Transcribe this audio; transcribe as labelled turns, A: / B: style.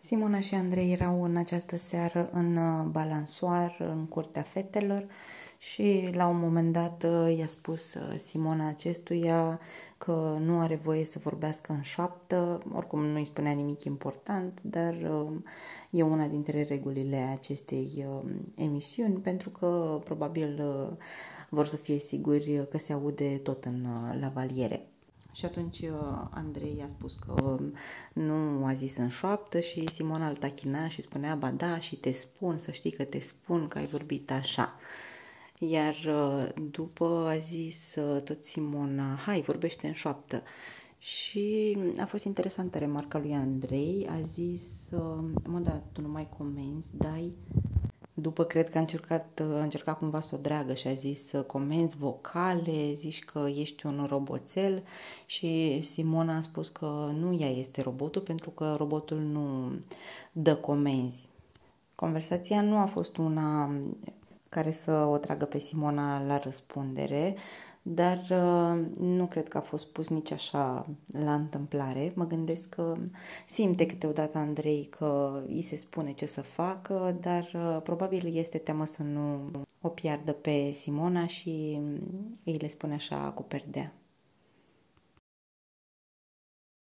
A: Simona și Andrei erau în această seară în uh, balansoar, în curtea fetelor și la un moment dat uh, i-a spus uh, Simona acestuia că nu are voie să vorbească în șoaptă, oricum nu îi spunea nimic important, dar um, e una dintre regulile acestei um, emisiuni pentru că probabil vor să fie siguri că se aude tot în lavaliere. Și atunci uh, Andrei a spus că um, nu a zis în șoaptă și Simona îl tachina și spunea, ba da, și te spun, să știi că te spun că ai vorbit așa. Iar uh, după a zis uh, tot Simona, hai, vorbește în șoaptă. Și a fost interesantă remarca lui Andrei, a zis, um, mă, da, tu nu mai comenzi, dai după cred că a încercat, a încercat cumva să o dreagă și a zis comenzi vocale, zici că ești un roboțel și Simona a spus că nu ea este robotul pentru că robotul nu dă comenzi. Conversația nu a fost una care să o tragă pe Simona la răspundere, dar uh, nu cred că a fost pus nici așa la întâmplare. Mă gândesc că simte câteodată Andrei că îi se spune ce să facă, dar uh, probabil este teamă să nu o piardă pe Simona și îi le spune așa cu perdea.